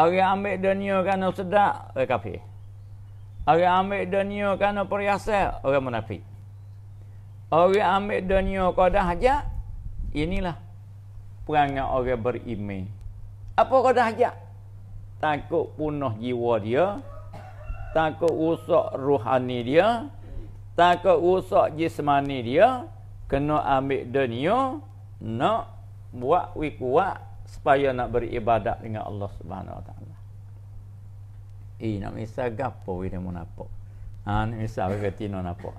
Orang ambil dunia kerana sedap, orang kafir. Orang ambil dunia kerana perhiasan, orang munafik. Orang ambil dunia kerana hajat, inilah perangai orang berime. Apa kerana hajat? Takut punah jiwa dia, takut rusak ruhani dia, Takut rusak jismani dia. Kena ambil dunia. Nak buat wikuat. Supaya nak beribadat dengan Allah Subhanahu Wa Taala. Eh, nak misal gapa wih dia nak Ha, nak misal berkati nak apa.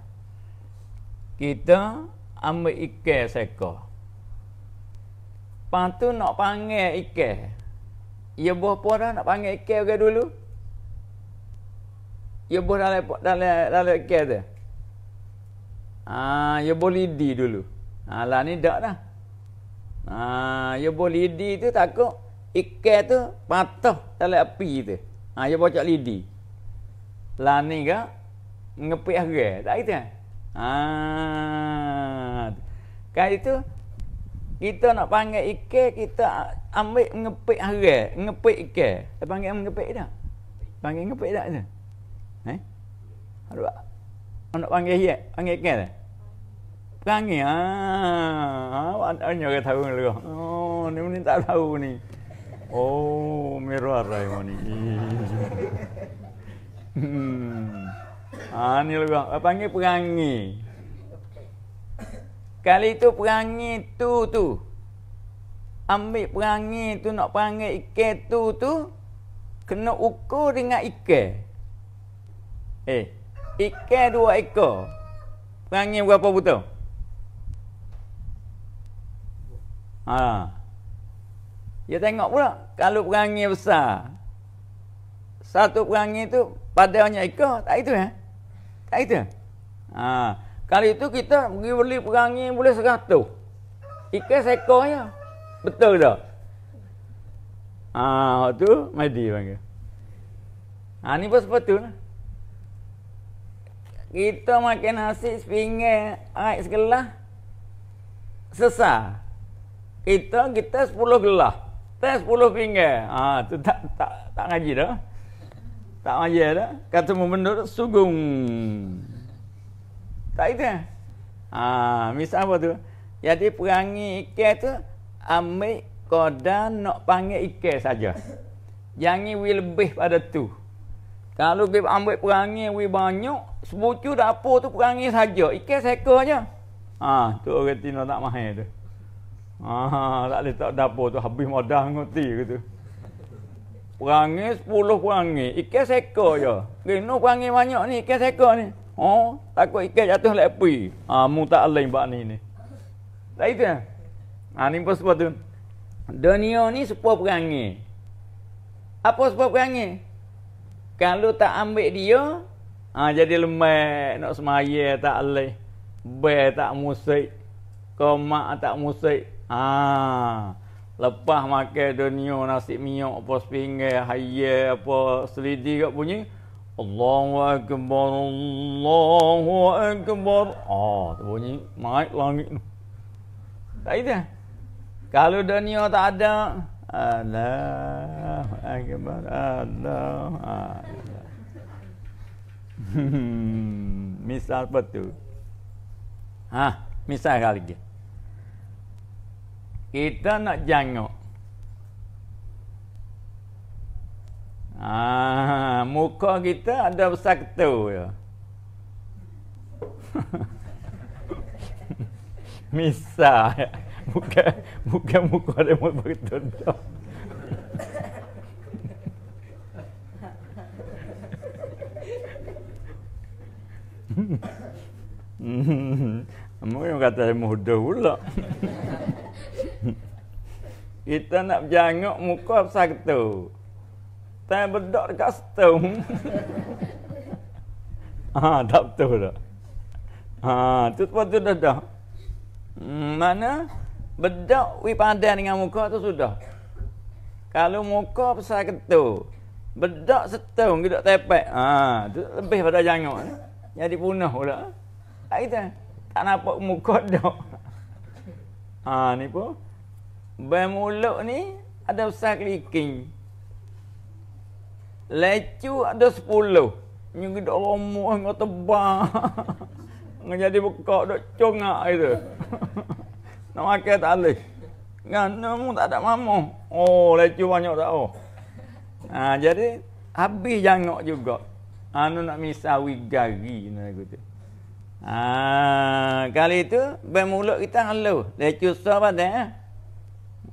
Kita ambil ikan sekor. Lepas tu nak panggil ikan. Ia ya, buah apa nak panggil ikan ke dulu? ia ya, buah dalam dalam dalam ikan tu. Ah, ya boleh di dulu. Ah, lah ni dak dah. Ah, ya boleh di tu takut ikan tu patah dalam api tu. Ah, ya bocak lidi. Lah ni ke ngepik harang. Tak gitu kan? Ah. Kan itu kita nak panggil ikan kita ambil ngepik harang, ngepik ikan. Dia panggil ngepik dah. Panggil ngepik dah tu. Eh? Harap. Awak nak panggil hiat? Panggil kan? Panggil. Ha, awak tak tanya kata pun Oh, ni pun tak tahu ni. Oh, merah arah yang ni. Hmm. Ha, ni lagi. Awak panggil perangi. Kali tu perangi tu tu. Ambil perangi tu nak panggil ikan tu tu. Kena ukur dengan ikan. Eh, Ikan dua ekor. Panggil berapa buta? Ha. Ya tengok pula kalau perangai besar. Satu perangai tu padanya ekor, tak itu ya? Tak itu. Eh? Ha. Kalau itu kita pergi beli perangai boleh 100. Ikan seekornya. Betul tak? Ah, ha, tu mati panggil. Ah, ha, ni pun sepatutnya kita makan nasi sepinggan air segelas sesa. kita kita sepuluh gelas tak sepuluh pinggir. ha tu tak tak tak ngaji dah tak ngaji dah kata membendur sugung tak itu eh? ha misal apa tu jadi perangi ikan tu ambil kodan nak panggil ikan saja jangan lebih pada tu kalau dia ambil perangin we banyak, sebucu dapur tu perangin saja. Ikan seka aja. Ha, tu orang Tino tak mahir tu. Ha, tak letak dapur tu habis modal ngoti gitu. Perangin 10 perangin, ikan seka aja. Rino perangin banyak ni, ikan seka ni. Oh, takut ikan jatuh lepi. Ha, mu tak alain buat ni ni. Tak itu ya? Ha, ni pun sebab tu. Dunia ni sepuluh perangin. Apa sepuluh perangin? Kalau tak ambil dia, ha, jadi lemak nak semaya tak leh. Be tak musik. Koma tak musik. Ha. Lepas makan dunia nasi minyak apa sepinggir, haya apa selidi kat bunyi. Allahu Akbar, Allahu Akbar. Oh, tu bunyi mic langit tu. Tak ada. Kalau dunia tak ada, Allah, Akbar Allahu Akbar Misal apa tu? Ha, misal kali lagi Kita nak jangok Ah, ha, muka kita ada besar ketu ya. misal Bukan bukan muka dia mau bagi contoh. Mungkin kata dia muda pula. Kita nak jangok muka satu. Tak bedok dekat satu. Ha, ah, tak betul tak? Ha, tu tu dah dah. Hmm, mana? bedak wi padan dengan muka tu sudah. Kalau muka besar ketu, bedak setung gedak tepek. Ha, tu lebih pada jangok. Jadi punah pula. Tak kita. Tak nampak muka dok. Ha, ni pun. Bermuluk ni ada besar keriking. Lecu ada sepuluh. Ni gedak lomuk, ngotebak. Ngejadi bekak, dok congak itu. Nak makan tak boleh. Ngan tak ada mamu. Oh, lecu banyak tak oh. Ha, jadi habis jangok juga. Anu nak misah wigari nak kata. Ha, kali itu ben mulut kita halu. Lecu so pada eh.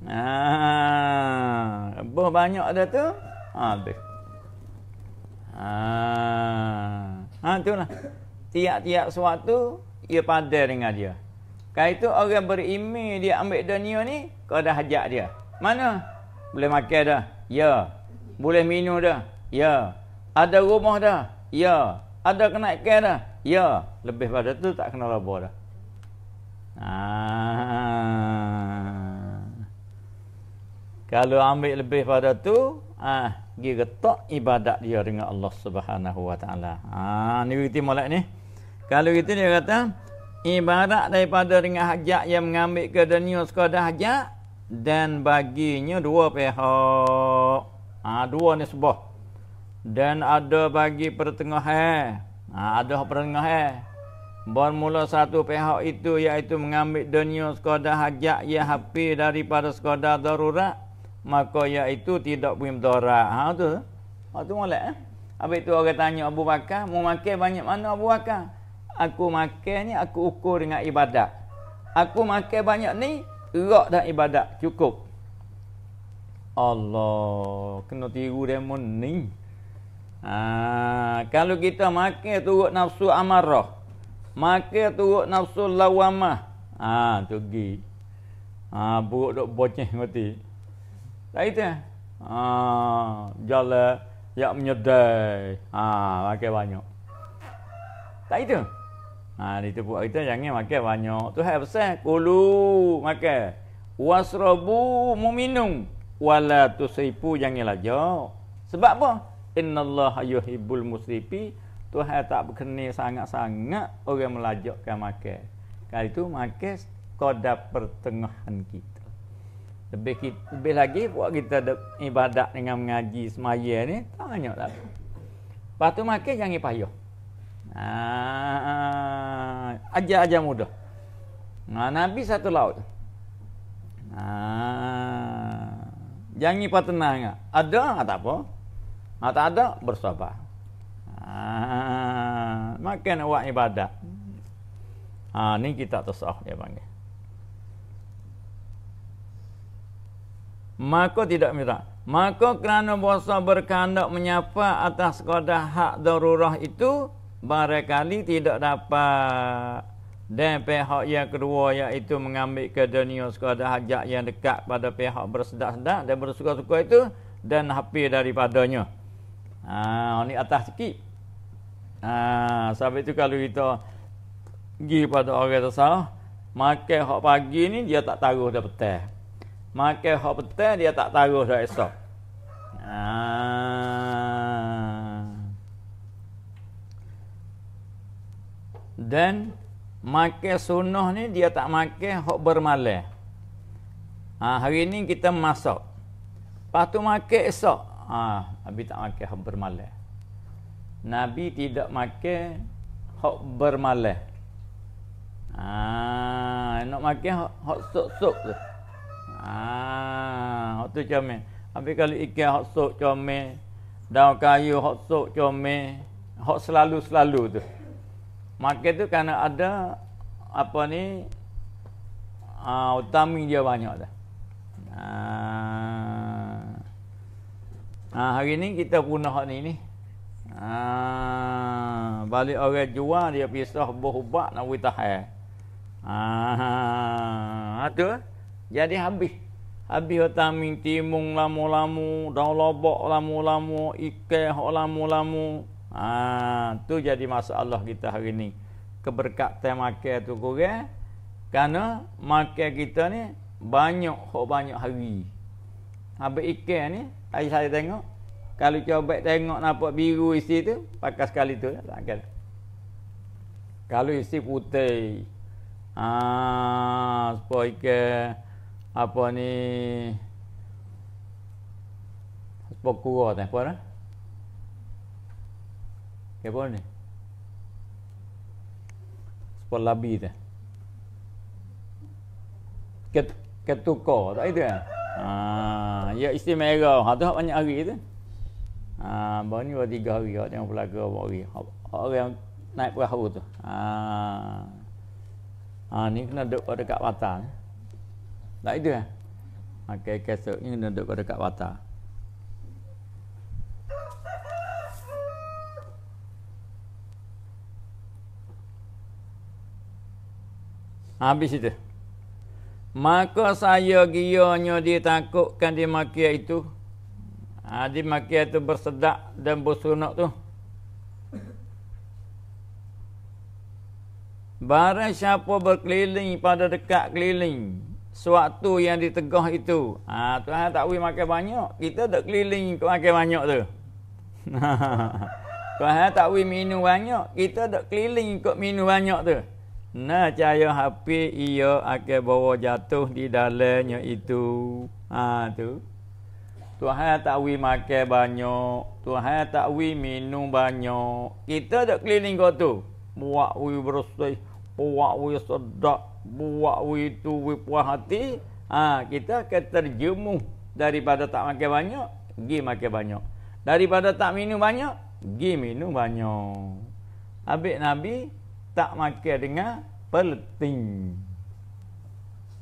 Ha, boh banyak ada tu. Habis. Ha, ha tu lah. Tiap-tiap suatu ia padai dengan dia. Kalau itu orang berimi dia ambil dunia ni, kau dah hajak dia. Mana? Boleh makan dah? Ya. Boleh minum dah? Ya. Ada rumah dah? Ya. Ada kenaikan dah? Ya. Lebih pada tu tak kenal labur dah. Ah. Kalau ambil lebih pada tu, ah, dia getok ibadat dia dengan Allah Subhanahu Wa Taala. Ah, ni berarti molek ni. Kalau gitu dia kata, ibarat daripada ringan hajat yang mengambil ke dunia sekadar hajat dan baginya dua pihak ha, dua ni sebuah dan ada bagi pertengahan ha, ada pertengah eh. bermula satu pihak itu iaitu mengambil dunia sekadar hajat yang hampir daripada sekadar darurat maka iaitu tidak punya darurat ha, tu, ha, tu molek eh? habis tu orang tanya Abu Bakar mau makan banyak mana Abu Bakar aku makan ni aku ukur dengan ibadat. Aku makan banyak ni, erak dah ibadat cukup. Allah, kena tiru demo ni. Ha, kalau kita makan turut nafsu amarah. Makan turut nafsu lawamah. Ha, tu gi. Ha, buruk dok boceh ngoti. Tak itu. Ha, jala, yang menyedai. Ha, makan banyak. Tak itu. Ha, dia buat kita jangan makan banyak. Tuhan pesan, kulu makan. Wasrabu muminum. Wala tusipu jangan lajak. Sebab apa? Innallah yuhibbul tu Tuhan tak berkenal sangat-sangat orang melajakkan makan. Kalau itu makan kodak pertengahan kita. Lebih, kita, lebih lagi buat kita ibadat dengan mengaji semaya ni, tak lah. Lepas tu makan jangan payah aja ah, aja muda. Nah, Nabi satu laut. Ah, jangan ipa tenang. Ada atau apa? Atau ada bersapa? Ah, makan awak ibadat. Ah, ni kita tersah dia panggil. Maka tidak minta. Maka kerana puasa berkandak menyapa atas kodah hak darurah itu, barangkali tidak dapat dan pihak yang kedua iaitu mengambil ke dunia sekadar hajat yang dekat pada pihak bersedak-sedak dan bersuka-suka itu dan hampir daripadanya. Ha, ini atas sikit. Ha, sebab itu kalau kita pergi pada orang tersalah, maka hak pagi ni dia tak taruh dah petai. Maka hak petai dia tak taruh dah esok. Ha, dan makan sunnah ni dia tak makan hok bermalam. Ha, hari ni kita masak. Lepas tu makan esok. Ha, Nabi tak makan hok bermalam. Nabi tidak makan hok bermalam. Ha, nak makan hok sok-sok tu. Ha, hok tu cermin. Habis kalau ikan hok sok cermin, daun kayu hok sok cermin, hok selalu-selalu tu market tu kerana ada apa ni uh, utami dia banyak dah. Uh, hari ni kita punah ni ni. Uh, balik orang jual dia pisah buah ubat nak buat tahan. Ah, tu jadi habis. Habis utami timung lamu-lamu, daun lobok lamu-lamu, ikan hok lamu-lamu. Lamu. Ha, tu jadi masalah kita hari ni. Keberkatan makan tu kurang. Kerana makan kita ni banyak hok banyak hari. Habis ikan ni, tadi saya tengok. Kalau coba tengok nampak biru isi tu, pakai sekali tu. Tak kan? Kalau isi putih. Ah, ha, sebuah ikan. Apa ni. Sebuah kurang tak apa dah. ¿Qué pone? Es por la vida. ¿Qué, qué tocó? Ahí te Ah, ya isti mega. Hatu hap banyak hari tu. Ah, baru ni baru tiga hari. Hatu yang pelaga baru hari. Orang yang naik perahu tu. Ah. Ah, ni kena duduk pada kat batal. Tak itu kan? Okay, kesok ni kena duduk pada kat batal. Habis itu. Maka saya gianya ditakutkan di makia itu. Ha, di makia itu bersedak dan bersunak tu. Barang siapa berkeliling pada dekat keliling. Suatu yang ditegah itu. Ha, Tuhan tak boleh makan banyak. Kita tak keliling makan banyak tu. Tuhan tak boleh minum banyak. Kita tak keliling ikut minum banyak tu na cahaya api ia akan bawa jatuh di dalamnya itu. Ha tu. Tuhan takwi makan banyak, Tuhan takwi minum banyak. Kita dak keliling kau tu. Buat wi bersih, buat wi sedap, buat wi tu wi puas hati. Ha, kita akan terjemuh daripada tak makan banyak, pergi makan banyak. Daripada tak minum banyak, pergi minum banyak. Habis Nabi tak makan dengan peleting.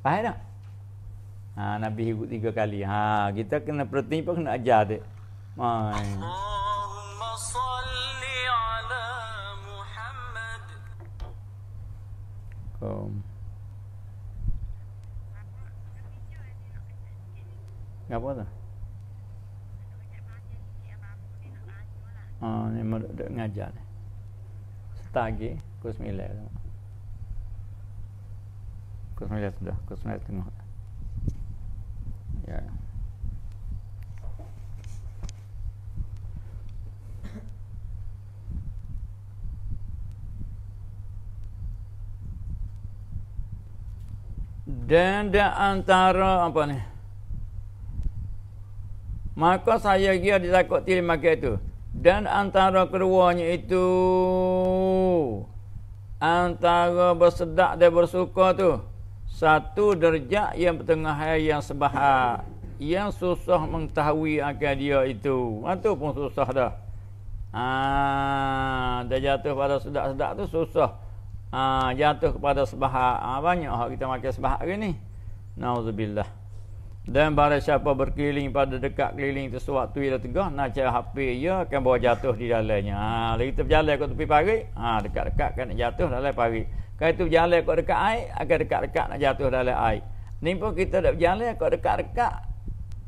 Faham tak? Ha, Nabi ikut tiga kali. Ha, kita kena peleting pun kena ajar dia. Mai. Apa tu? Ah, ni mahu dengar jalan. Setagi. Cosmilésimo. Cosmilésimo, да, cosmilésimo. Я... Ya. Dan di antara apa ni? Maka saya kira ditakuti lima kali itu. Dan antara keduanya itu antara bersedak dan bersuka tu satu derjak yang tengah yang sebahak yang susah mengetahui akan dia itu itu ha, pun susah dah ha, dia jatuh pada sedak-sedak tu susah ha, jatuh kepada sebahak ha, banyak kita makan sebahak hari ni na'udzubillah dan barang siapa berkeliling pada dekat keliling itu sewaktu ia tegak, naca hape ia ya, akan bawa jatuh di dalamnya. Ha, kita berjalan ke tepi parit, ha, dekat-dekat kan nak jatuh dalam parit. Kalau itu berjalan ke dekat air, akan dekat-dekat nak jatuh dalam air. Ini pun kita dah berjalan ke dekat-dekat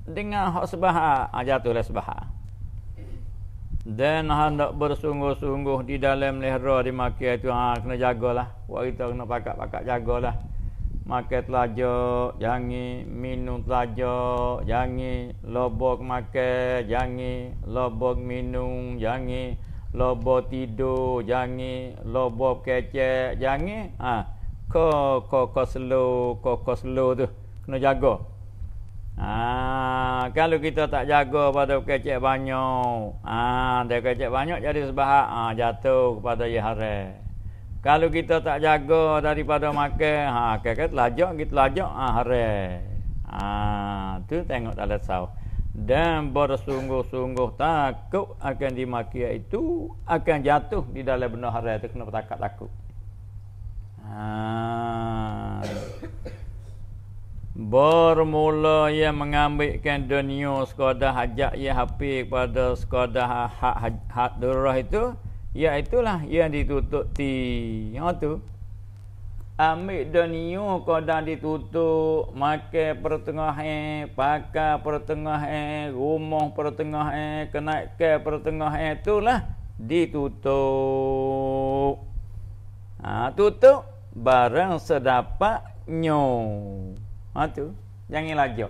dengan hak sebahar, ha, jatuhlah sebahar. Dan hendak bersungguh-sungguh di dalam lehra di makia itu, ha, kena jagalah. Waktu kita kena pakak pakat jagalah makan telaja jangi minum telaja jangi lobok makan jangi lobok minum jangi lobok tidur jangi lobok kecek jangi Ah, ha, ko ko ko slow ko ko slow tu kena jaga Ah, kalau kita tak jaga pada kecek banyak Ah, dia kecek banyak jadi sebahak ah jatuh kepada yang haram kalau kita tak jaga daripada makan, ha kakak telajak kita telajak ah ha, hare. Ha tu tengok tak ada Dan bersungguh-sungguh takut akan dimaki itu akan jatuh di dalam benda hare itu kena takut takut. Ha Bermula ia mengambilkan dunia sekadar hajat ia hafi kepada sekadar hak hak, hak durah itu Ya itulah yang ditutup ti. Yang tu. Ambil dunia kau dah ditutup. Makan pertengahan. Pakar pertengahan. Rumah pertengahan. Kenaikan pertengahan. Itulah ditutup. Ha, tutup. Barang sedapatnya. Ha, tu. Jangan lagi.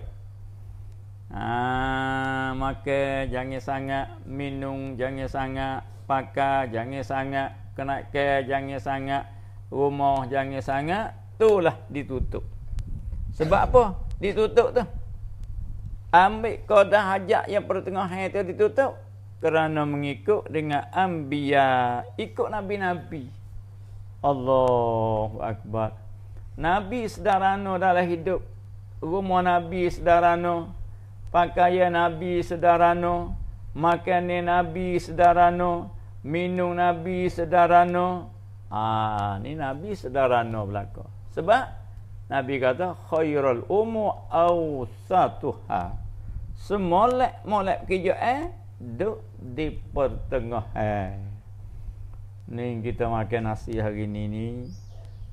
Ha, makan jangan sangat. Minum jangan sangat pakar jangan sangat kena ke jangan sangat rumah jangan sangat itulah ditutup sebab apa ditutup tu ambil kodah hajat yang pertengah hari tu ditutup kerana mengikut dengan ambia ikut nabi-nabi Allahu Akbar Nabi sedarano dalam hidup rumah Nabi sedarano pakaian Nabi sedarano makanan Nabi sedarano minum Nabi sedarano. Ah, ha, ni Nabi sedarano belaka. Sebab Nabi kata khairul umu awsatuha. Semolek-molek kerja eh duk di pertengah Eh. Ni kita makan nasi hari ni ni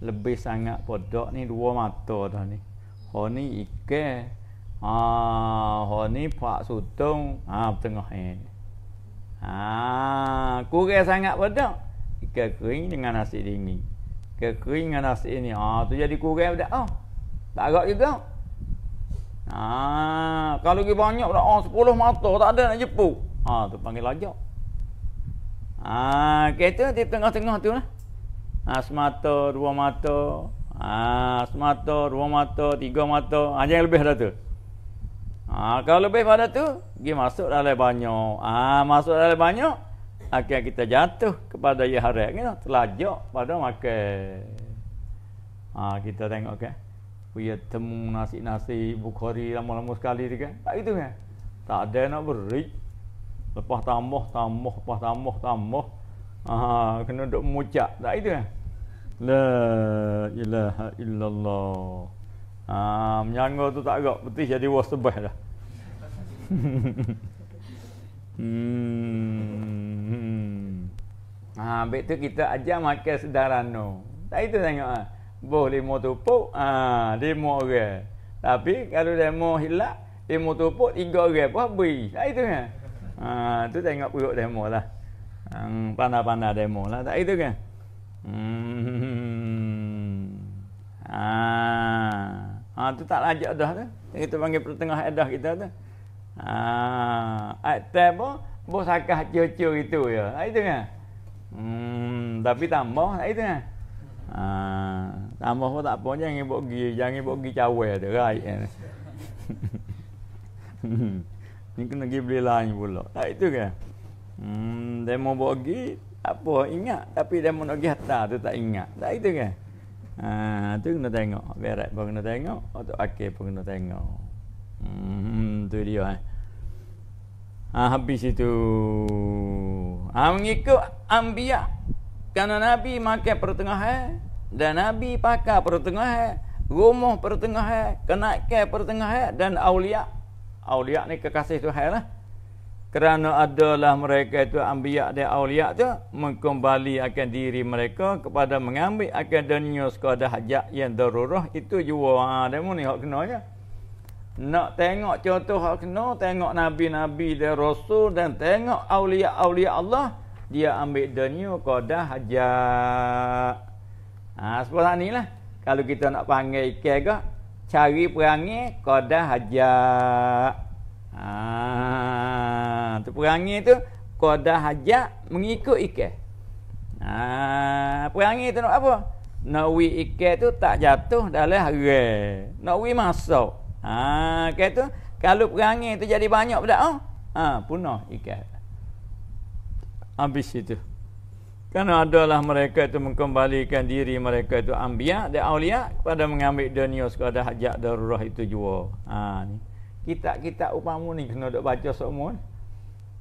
lebih sangat podok ni dua mata dah ni. Ho ni ikan. Ah, ha, ho ni pak sutung ah tengah Eh. Ha, kurang sangat pada ikan kering dengan nasi dingin. Ikan kering dengan nasi ini. Ha, ah, tu jadi kurang pada. Oh. Tak agak juga. Ha, kalau lagi banyak pada oh, 10 mata tak ada nak jepuk. Ha, tu panggil lajak. Ha, kereta di tengah-tengah tu lah. Ha, semata, dua mata. Ha, semata, dua mata, tiga mata. Ha, yang lebih dah tu. Ha, kalau lebih pada tu, dia masuk dalam banyak. Ah, ha, masuk dalam banyak, akhirnya kita jatuh kepada ya harap gitu, telajak pada makan. Ha, kita tengok kan. Okay? temu nasi-nasi Bukhari lama-lama sekali tu kan. Tak itu kan. Tak ada nak beri. Lepas tambah, tambah, lepas tambah, tambah. Ha, kena duduk mucak. Tak itu kan. La ilaha illallah. Ha, menyangga tu tak agak betis jadi was tebas dah. hmm. Ah, ha, baik kita ajar makan sedara no. Tak itu tengok ah. Ha. Boh lima tupuk, ah, ha, lima orang. Tapi kalau demo hilak, lima tupuk tiga orang apa? habis. Tak itu kan. Ha, tu tengok perut demo lah. Hmm, pandai-pandai demo lah. Tak itu kan. Hmm. Ah. Ha. Ha tu tak lajak dah tu. Kita panggil pertengah edah kita tu. Ha atas apa? Bos sakah cucu itu ya. Ha itu kan. Hmm tapi tambah ha itu kan. Ha tambah pun tak apa jangan ibu pergi, jangan ibu pergi cawe tu right. Kan? Ni kena pergi beli lain pula. Ha itu kan. Hmm demo pergi apa ingat tapi demo nak pergi hatta tu tak ingat. Tak ha, itu kan. Ha, tu kena tengok. Berat pun kena tengok. Atau akhir pun kena tengok. Hmm, tu dia eh. Ha, habis itu. Ha, mengikut ambiak. Kerana Nabi makan pertengahan. Eh. Dan Nabi pakai pertengahan. Eh. Rumah pertengahan. Eh. Kenaikan pertengahan. Dan awliya. Awliya ni kekasih Tuhan lah kerana adalah mereka itu ambiak dan awliya itu mengembali akan diri mereka kepada mengambil akan dunia sekadar hajat yang darurah itu jua ha, dia pun ni hak kenanya nak tengok contoh hak kena tengok nabi-nabi dan rasul dan tengok awliya-awliya Allah dia ambil dunia kadar hajat ha, sebab ni lah kalau kita nak panggil ikan ke cari perangai kadar hajat Ah, tu perangai tu qada hajat mengikut ikan. Ah, perangai tu nak apa? Nawi ikan tu tak jatuh dalam harai. Nawi masuk. Ah, kata tu kalau perangai tu jadi banyak pula oh, ah. Ha, punah ikan. Habis itu. Kerana adalah mereka itu mengembalikan diri mereka itu ambiak dan aulia kepada mengambil dunia sekadar hajat darurat itu jua. Ha, ni kitab-kitab upamu ni kena duk baca semua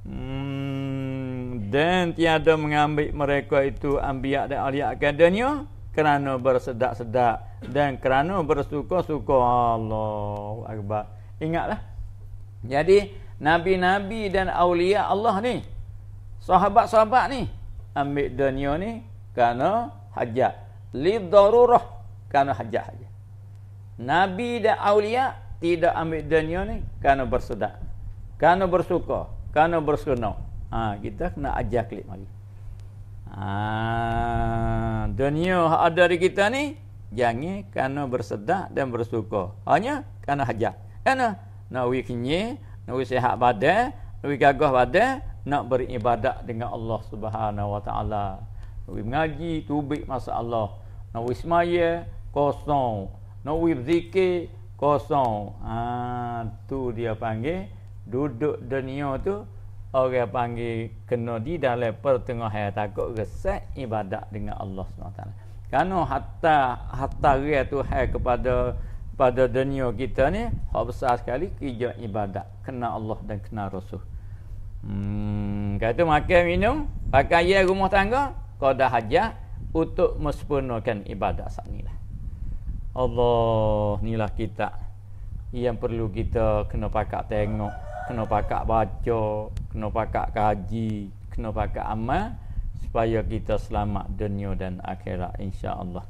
hmm, dan tiada mengambil mereka itu ambiak dan ahli akadanya kerana bersedak-sedak dan kerana bersuka-suka Allahu akbar ingatlah jadi nabi-nabi dan aulia Allah ni sahabat-sahabat ni ambil dunia ni kerana hajat li darurah kerana hajat Nabi dan awliya tidak ambil dunia ni kerana bersedak kerana bersuka kerana bersenang ha, kita kena ajar klik mari ha, dunia yang ada di kita ni jangan kerana bersedak dan bersuka hanya kerana hajat kerana nak wui kenyir nak wui sihat badan nak wui gagah badan nak beribadat dengan Allah subhanahu wa ta'ala nak wui mengaji tubik masa Allah nak wui semaya kosong nak wui berzikir kosong. Ha, tu dia panggil duduk dunia tu orang panggil kena di dalam pertengahan takut resek ibadat dengan Allah SWT kerana hatta hatta ria tu hai kepada pada dunia kita ni hak besar sekali kerja ibadat kena Allah dan kena Rasul hmm, kata makan minum pakai pakaian rumah tangga kau dah hajat untuk mesempurnakan ibadat saat ni lah Allah inilah kita yang perlu kita kena pakak tengok kena pakak baca kena pakak kaji kena pakak amal supaya kita selamat dunia dan akhirat Insya Allah.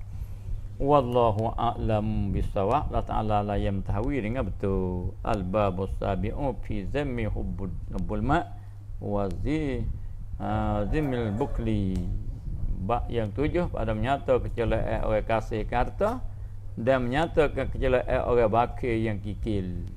wallahu a'lam bisawab la ta'ala la yam tahwi dengan betul al babu sabi'u fi zammi hubbul ma wa zi ha, zimil bukli bab yang tujuh pada menyata kecelakaan oleh kasih karta dan menyatakan kecelakaan orang bakir yang kikil